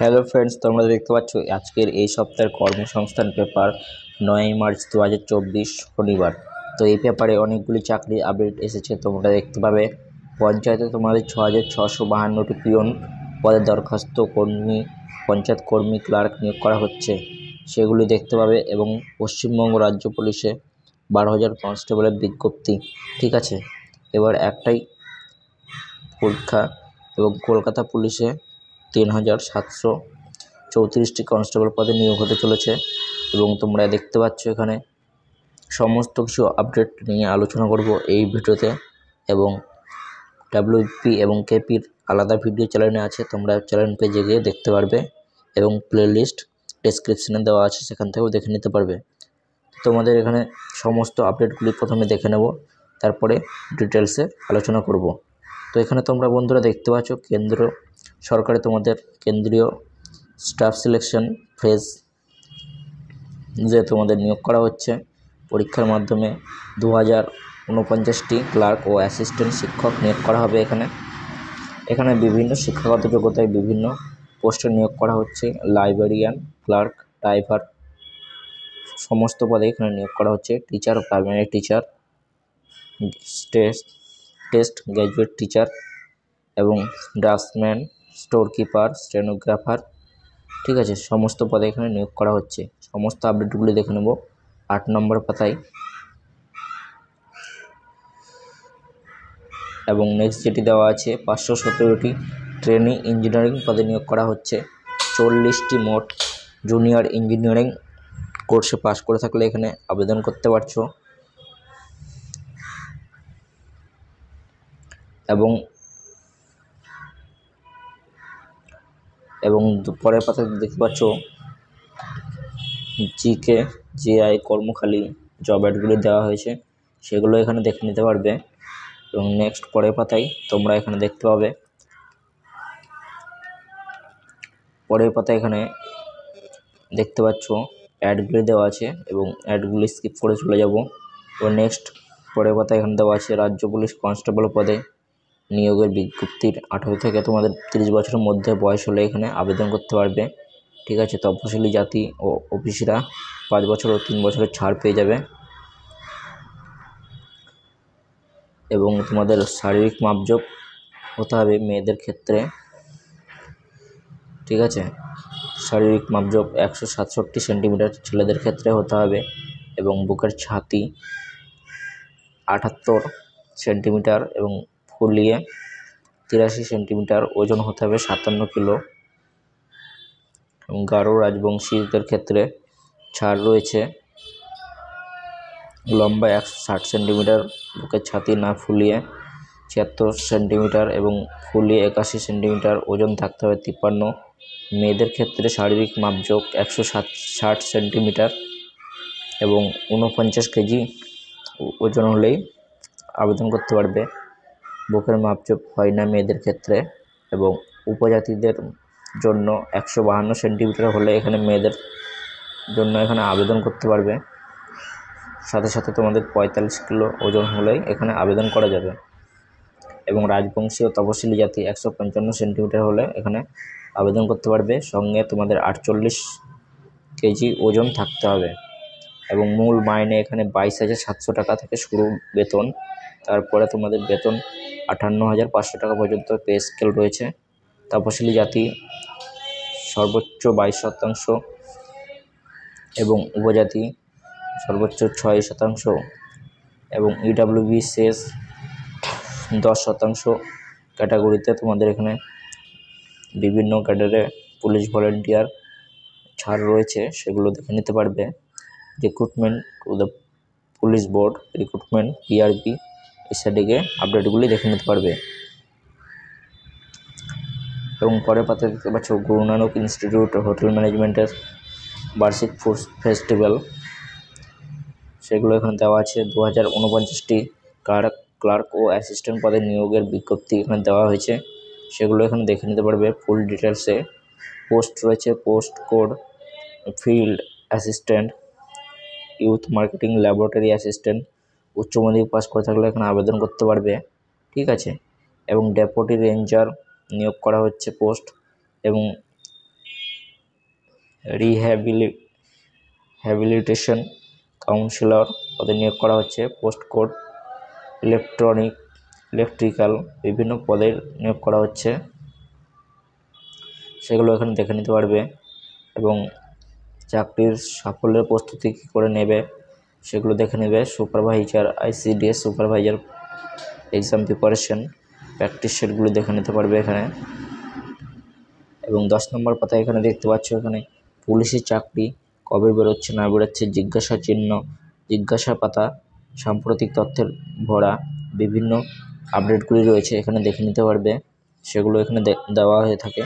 hello friends তোমরা দেখতে পাচ্ছ আজকের এই সপ্তাহের কর্মসংস্থান পেপার নয় মার্চ দু শনিবার তো এই পেপারে অনেকগুলি চাকরি আপডেট এসেছে তোমরা দেখতে পাবে পঞ্চায়েতে তোমাদের ছ হাজার ছশো বাহান্নটি পিয়ন পদে দরখাস্ত কর্মী পঞ্চায়েত কর্মী ক্লার্ক নিয়োগ করা হচ্ছে সেগুলি দেখতে পাবে এবং পশ্চিমবঙ্গ রাজ্য পুলিশে বারো হাজার কনস্টেবলের বিজ্ঞপ্তি ঠিক আছে এবার একটাই পরীক্ষা এবং কলকাতা পুলিশে তিন হাজার সাতশো চৌত্রিশটি কনস্টেবল পদে নিয়োগ হতে চলেছে এবং তোমরা দেখতে পাচ্ছ এখানে সমস্ত কিছু আপডেট নিয়ে আলোচনা করব এই ভিডিওতে এবং ডাব্লিউপি এবং কেপির আলাদা ভিডিও চ্যানেলে আছে তোমরা চ্যানেল পেজে গিয়ে দেখতে পারবে এবং প্লেলিস্ট ডেসক্রিপশানে দেওয়া আছে সেখান থেকেও দেখে নিতে পারবে তোমাদের এখানে সমস্ত আপডেটগুলি প্রথমে দেখে নেব তারপরে ডিটেলসে আলোচনা করব তো এখানে তোমরা বন্ধুরা দেখতে পাচ্ছ কেন্দ্র সরকারে তোমাদের কেন্দ্রীয় স্টাফ সিলেকশন ফেজ যে তোমাদের নিয়োগ করা হচ্ছে পরীক্ষার মাধ্যমে দু হাজার উনপঞ্চাশটি ক্লার্ক ও অ্যাসিস্ট্যান্ট শিক্ষক নিয়োগ করা হবে এখানে এখানে বিভিন্ন শিক্ষাগত যোগ্যতায় বিভিন্ন পোস্টে নিয়োগ করা হচ্ছে লাইব্রেরিয়ান ক্লার্ক ড্রাইভার সমস্ত পদে এখানে নিয়োগ করা হচ্ছে teacher primary teacher test test graduate teacher এবং ড্রাফটসম্যান স্টোর কিপার স্টেনোগ্রাফার ঠিক আছে সমস্ত পদে এখানে নিয়োগ করা হচ্ছে সমস্ত আপডেটগুলি দেখে নেব আট নম্বর পাতায় এবং নেক্সট যেটি দেওয়া আছে পাঁচশো সতেরোটি ট্রেনিং ইঞ্জিনিয়ারিং পদে নিয়োগ করা হচ্ছে চল্লিশটি মোট জুনিয়র ইঞ্জিনিয়ারিং কোর্সে পাস করে থাকলে এখানে আবেদন করতে পারছো এবং এবং পরের পাতাতে দেখতে পাচ্ছ জিকে জিআই কর্মখালী জব অ্যাডগুলি দেওয়া হয়েছে সেগুলো এখানে দেখে নিতে পারবে এবং নেক্সট পরের পাতায় তোমরা এখানে দেখতে পাবে পরের পাতা এখানে দেখতে পাচ্ছ অ্যাডগুলি দেওয়া আছে এবং অ্যাডগুলি স্কিপ করে চলে যাব এবং নেক্সট পরের পাতা এখানে দেওয়া আছে রাজ্য পুলিশ কনস্টেবল পদে নিয়োগের বিজ্ঞপ্তির আঠেরো থেকে তোমাদের তিরিশ বছরের মধ্যে বয়স হলে এখানে আবেদন করতে পারবে ঠিক আছে তপশিলি জাতি ও অফিসিরা পাঁচ বছর ও তিন বছরের ছাড় পেয়ে যাবে এবং তোমাদের শারীরিক মাপজোক হতে হবে মেয়েদের ক্ষেত্রে ঠিক আছে শারীরিক মাপজোক একশো সাতষট্টি সেন্টিমিটার ছেলেদের ক্ষেত্রে হতে হবে এবং বুকের ছাতি আটাত্তর সেন্টিমিটার এবং কুলিয়ে তিরাশি সেন্টিমিটার ওজন হতে হবে সাতান্ন কিলো এবং গারো রাজবংশীদের ক্ষেত্রে ছাড় রয়েছে লম্বা একশো ষাট সেন্টিমিটার বুকের ছাতি না ফুলিয়ে ছিয়াত্তর সেন্টিমিটার এবং ফুলিয়ে একাশি সেন্টিমিটার ওজন থাকতে হবে তিপ্পান্ন মেয়েদের ক্ষেত্রে শারীরিক মাপযোগ একশো সাত ষাট সেন্টিমিটার এবং উনপঞ্চাশ কেজি ওজন হলেই আবেদন করতে পারবে বুকের মাপচুপ হয় না মেয়েদের ক্ষেত্রে এবং উপজাতিদের জন্য একশো বাহান্ন সেন্টিমিটার হলে এখানে মেয়েদের জন্য এখানে আবেদন করতে পারবে সাথে সাথে তোমাদের পঁয়তাল্লিশ কিলো ওজন হলেই এখানে আবেদন করা যাবে এবং রাজবংশী ও তপশিলি জাতি একশো পঞ্চান্ন সেন্টিমিটার হলে এখানে আবেদন করতে পারবে সঙ্গে তোমাদের আটচল্লিশ কেজি ওজন থাকতে হবে এবং মূল মাইনে এখানে বাইশ হাজার সাতশো টাকা থেকে শুরু বেতন তারপরে তোমাদের বেতন আটান্ন হাজার পাঁচশো টাকা পর্যন্ত পে স্কেল রয়েছে তপশিলি জাতি সর্বোচ্চ বাইশ শতাংশ এবং উপজাতি সর্বোচ্চ ছয় শতাংশ এবং বি e শেষ দশ শতাংশ ক্যাটাগরিতে তোমাদের এখানে বিভিন্ন ক্যাডারে পুলিশ ভলেন্টিয়ার ছাড় রয়েছে সেগুলো দেখে নিতে পারবে recruitment to the police board recruitment PRP সাইডে আপডেটগুলি দেখে নিতে পারবে এবং পরের পাতা দেখতে পাচ্ছ গুরু নানক ইনস্টিটিউট হোটেল ম্যানেজমেন্টের বার্ষিক ফুড ফেস্টিভ্যাল সেগুলো এখানে দেওয়া আছে দু হাজার উনপঞ্চাশটি ক্লার্ক ক্লার্ক ও অ্যাসিস্ট্যান্ট পদে নিয়োগের বিজ্ঞপ্তি এখানে দেওয়া হয়েছে সেগুলো এখানে দেখে নিতে পারবে ফুল ডিটেলসে পোস্ট রয়েছে post code field assistant youth marketing laboratory assistant উচ্চ মাধ্যমিক পাস করে থাকলে এখানে আবেদন করতে পারবে ঠিক আছে এবং ডেপুটি রেঞ্জার নিয়োগ করা হচ্ছে পোস্ট এবং রিহ্যাবিলি হ্যাবিলিটেশন কাউন্সিলর পদে নিয়োগ করা হচ্ছে পোস্ট কোড ইলেকট্রনিক ইলেকট্রিক্যাল বিভিন্ন পদের নিয়োগ করা হচ্ছে সেগুলো এখানে দেখে নিতে পারবে এবং চাকরির সাফল্যের প্রস্তুতি কী করে নেবে সেগুলো দেখে নেবে supervisor ICDS supervisor exam preparation practice সেটগুলো দেখে নিতে পারবে এখানে এবং দশ নম্বর পাতা এখানে দেখতে পাচ্ছ এখানে পুলিশের চাকরি কবে বেরোচ্ছে না বেরোচ্ছে জিজ্ঞাসা চিহ্ন জিজ্ঞাসা পাতা সাম্প্রতিক তথ্যের ভরা বিভিন্ন আপডেটগুলি রয়েছে এখানে দেখে নিতে পারবে সেগুলো এখানে দেওয়া হয়ে থাকে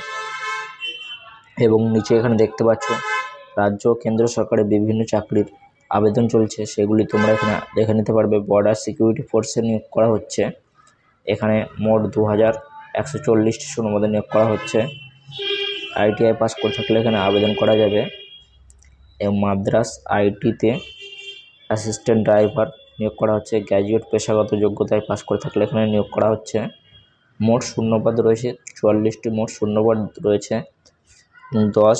এবং নিচে এখানে দেখতে পাচ্ছ রাজ্য কেন্দ্র সরকারের বিভিন্ন চাকরির আবেদন চলছে সেগুলি তোমরা এখানে দেখে নিতে পারবে বর্ডার সিকিউরিটি ফোর্সে নিয়োগ করা হচ্ছে এখানে মোট দু হাজার একশো চল্লিশটি শূন্যপদে নিয়োগ করা হচ্ছে আইটিআই পাস করে থাকলে এখানে আবেদন করা যাবে এবং মাদ্রাস আইটিতে অ্যাসিস্ট্যান্ট ড্রাইভার নিয়োগ করা হচ্ছে গ্র্যাজুয়েট পেশাগত যোগ্যতায় পাস করে থাকলে এখানে নিয়োগ করা হচ্ছে মোট শূন্যপদ রয়েছে চুয়াল্লিশটি মোট শূন্যপদ রয়েছে দশ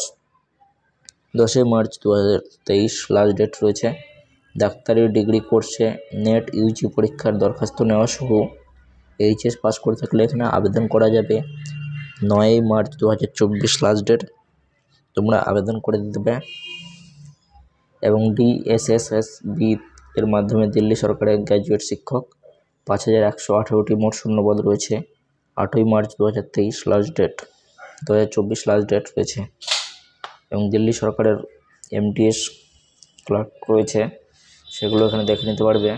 দশই মার্চ দু হাজার তেইশ লাস্ট ডেট রয়েছে ডাক্তারি ডিগ্রি কোর্সে নেট ইউজি পরীক্ষার দরখাস্ত নেওয়া সহ এইচএস পাস করে থাকলে এখানে আবেদন করা যাবে নয়ই মার্চ দু হাজার চব্বিশ লাস্ট ডেট তোমরা আবেদন করে দেবে এবং ডিএসএসএসবি এর মাধ্যমে দিল্লি সরকারের গ্র্যাজুয়েট শিক্ষক পাঁচ হাজার একশো আঠেরোটি মোট শূন্যপদ রয়েছে আটই মার্চ দু হাজার তেইশ লাস্ট ডেট দু হাজার চব্বিশ লাস্ট ডেট রয়েছে এবং দিল্লি সরকারের এমটিএস ক্লার্ক রয়েছে সেগুলো এখানে দেখে নিতে পারবে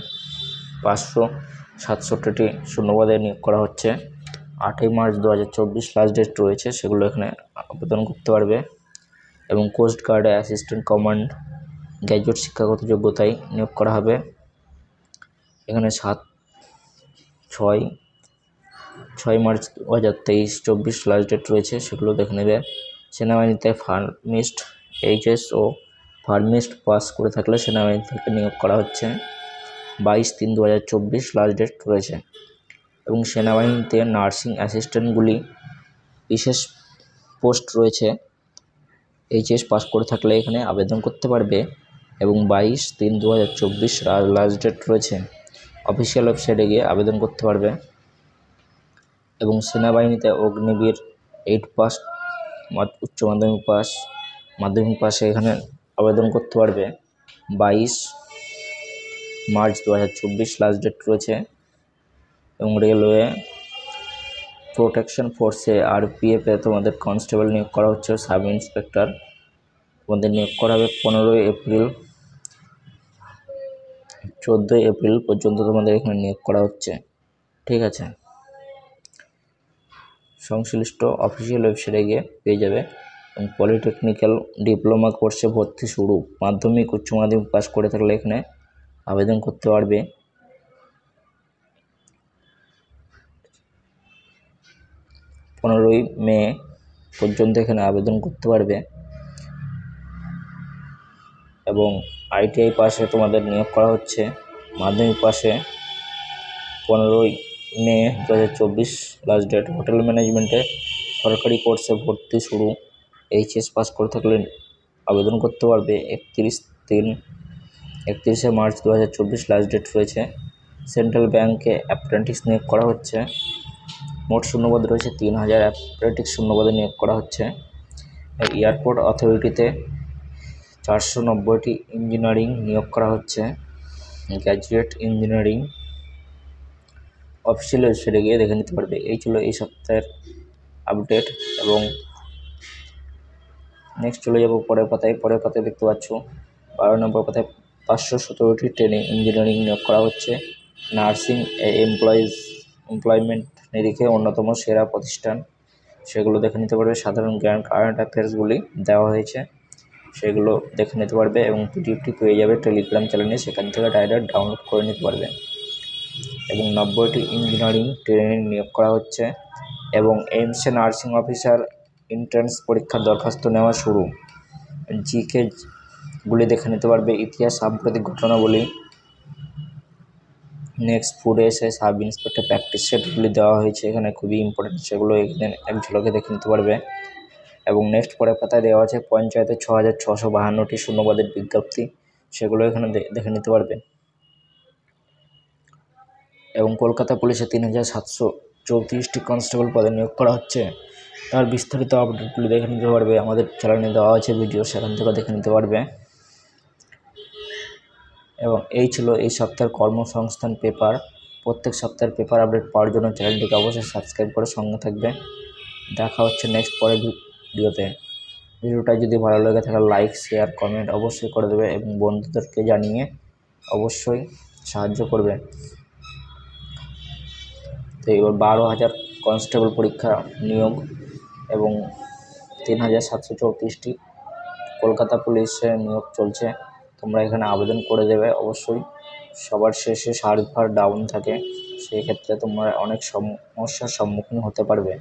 পাঁচশো সাতষট্টিটি শূন্যপদে নিয়োগ করা হচ্ছে আটই মার্চ দু হাজার চব্বিশ লাস্ট ডেট রয়েছে সেগুলো এখানে আবেদন করতে পারবে এবং কোস্ট গার্ডে অ্যাসিস্ট্যান্ট কমান্ড গ্র্যাজুয়েট শিক্ষাগত যোগ্যতায় নিয়োগ করা হবে এখানে সাত ছয় ছয় মার্চ দু হাজার তেইশ চব্বিশ লাস্ট ডেট রয়েছে সেগুলো দেখে নেবে সেনাবাহিনীতে ফার্মিস্ট এইচএস ও ফার্মিস্ট পাস করে থাকলে সেনাবাহিনী থেকে নিয়োগ করা হচ্ছে বাইশ তিন দু হাজার চব্বিশ লাস্ট ডেট রয়েছে এবং সেনাবাহিনীতে নার্সিং অ্যাসিস্ট্যান্টগুলি বিশেষ পোস্ট রয়েছে এইচএস পাস করে থাকলে এখানে আবেদন করতে পারবে এবং বাইশ তিন দু হাজার চব্বিশ লাস্ট ডেট রয়েছে অফিসিয়াল ওয়েবসাইটে গিয়ে আবেদন করতে পারবে এবং সেনাবাহিনীতে অগ্নিবীর এইট পাস্ট উচ্চ মাধ্যমিক পাস মাধ্যমিক পাশে এখানে আবেদন করতে পারবে বাইশ মার্চ দু হাজার চব্বিশ লাস্ট ডেট রয়েছে এবং রেলওয়ে প্রোটেকশন ফোর্সে আর পি এফে তোমাদের কনস্টেবল নিয়োগ করা হচ্ছে সাব ইন্সপেক্টর তোমাদের নিয়োগ করা হবে পনেরোই এপ্রিল চোদ্দোই এপ্রিল পর্যন্ত তোমাদের এখানে নিয়োগ করা হচ্ছে ঠিক আছে সংশ্লিষ্ট অফিসিয়াল ওয়েবসাইটে গিয়ে পেয়ে যাবে এবং পলিটেকনিক্যাল ডিপ্লোমা কোর্সে ভর্তি শুরু মাধ্যমিক উচ্চ মাধ্যমিক পাস করে থাকলে এখানে আবেদন করতে পারবে পনেরোই মে পর্যন্ত এখানে আবেদন করতে পারবে এবং আইটিআই পাশে তোমাদের নিয়োগ করা হচ্ছে মাধ্যমিক পাশে পনেরোই মে দু হাজার চব্বিশ লাস্ট ডেট হোটেল ম্যানেজমেন্টে সরকারি কোর্সে ভর্তি শুরু এইচএস পাস করে থাকলে আবেদন করতে পারবে একত্রিশ তিন একতিরিশে মার্চ দু হাজার চব্বিশ লাস্ট ডেট রয়েছে সেন্ট্রাল ব্যাংকে অ্যাপ্রেন্টিস নিয়োগ করা হচ্ছে মোট শূন্যপদ রয়েছে তিন হাজার অ্যাপ্রেন্টিস শূন্যপদে নিয়োগ করা হচ্ছে এয়ারপোর্ট অথরিটিতে চারশো নব্বইটি ইঞ্জিনিয়ারিং নিয়োগ করা হচ্ছে গ্র্যাজুয়েট ইঞ্জিনিয়ারিং অফিসিয়াল ওয়েবসাইটে গিয়ে দেখে নিতে পারবে এই ছিল এই সপ্তাহের আপডেট এবং নেক্সট চলে যাব পরের পাতায় পরের পাতায় দেখতে পাচ্ছ বারো নম্বর পাতায় পাঁচশো সতেরোটি ট্রেনে ইঞ্জিনিয়ারিং নিয়োগ করা হচ্ছে নার্সিং এমপ্লয়িজ এমপ্লয়মেন্ট নিরিখে অন্যতম সেরা প্রতিষ্ঠান সেগুলো দেখে নিতে পারবে সাধারণ জ্ঞান কারেন্ট অ্যাফেয়ার্সগুলি দেওয়া হয়েছে সেগুলো দেখে নিতে পারবে এবং পিডিএফটি পেয়ে যাবে টেলিগ্রাম চ্যানেলে সেখান থেকে ডাইরেক্ট ডাউনলোড করে নিতে পারবে এবং নব্বইটি ইঞ্জিনিয়ারিং ট্রেনে নিয়োগ করা হচ্ছে এবং এইমসে নার্সিং অফিসার এন্ট্রান্স পরীক্ষার দরখাস্ত নেওয়া শুরু জিকেগুলি দেখে নিতে পারবে ইতিহাস সাম্প্রতিক ঘটনাবলী নেক্সট ফুডে এসে সাব ইন্সপেক্টর প্র্যাকটিস সেটগুলি দেওয়া হয়েছে এখানে খুবই ইম্পর্টেন্ট সেগুলো এখানে এক ঝলকে দেখে নিতে পারবে এবং নেক্সট পরের পাতায় দেওয়া আছে পঞ্চায়েতে ছ হাজার ছশো বাহান্নটি শূন্যবাদের বিজ্ঞপ্তি সেগুলো এখানে দেখে নিতে পারবে এবং কলকাতা পুলিশে তিন হাজার সাতশো চৌত্রিশটি কনস্টেবল পদে নিয়োগ করা হচ্ছে তার বিস্তারিত আপডেটগুলি দেখে নিতে পারবে আমাদের চ্যানেলে দেওয়া আছে ভিডিও সেখান থেকে দেখে নিতে পারবে এবং এই ছিল এই সপ্তাহের কর্মসংস্থান পেপার প্রত্যেক সপ্তাহের পেপার আপডেট পাওয়ার জন্য চ্যানেলটিকে অবশ্যই সাবস্ক্রাইব করে সঙ্গে থাকবে দেখা হচ্ছে নেক্সট পরের ভিডিওতে ভিডিওটা যদি ভালো লেগে থাকে লাইক শেয়ার কমেন্ট অবশ্যই করে দেবে এবং বন্ধুদেরকে জানিয়ে অবশ্যই সাহায্য করবে তো এবার বারো হাজার কনস্টেবল পরীক্ষা নিয়োগ এবং তিন হাজার সাতশো চৌত্রিশটি কলকাতা পুলিশের নিয়োগ চলছে তোমরা এখানে আবেদন করে দেবে অবশ্যই সবার শেষে সার্ভার ডাউন থাকে সেই ক্ষেত্রে তোমরা অনেক সমস্যার সম্মুখীন হতে পারবে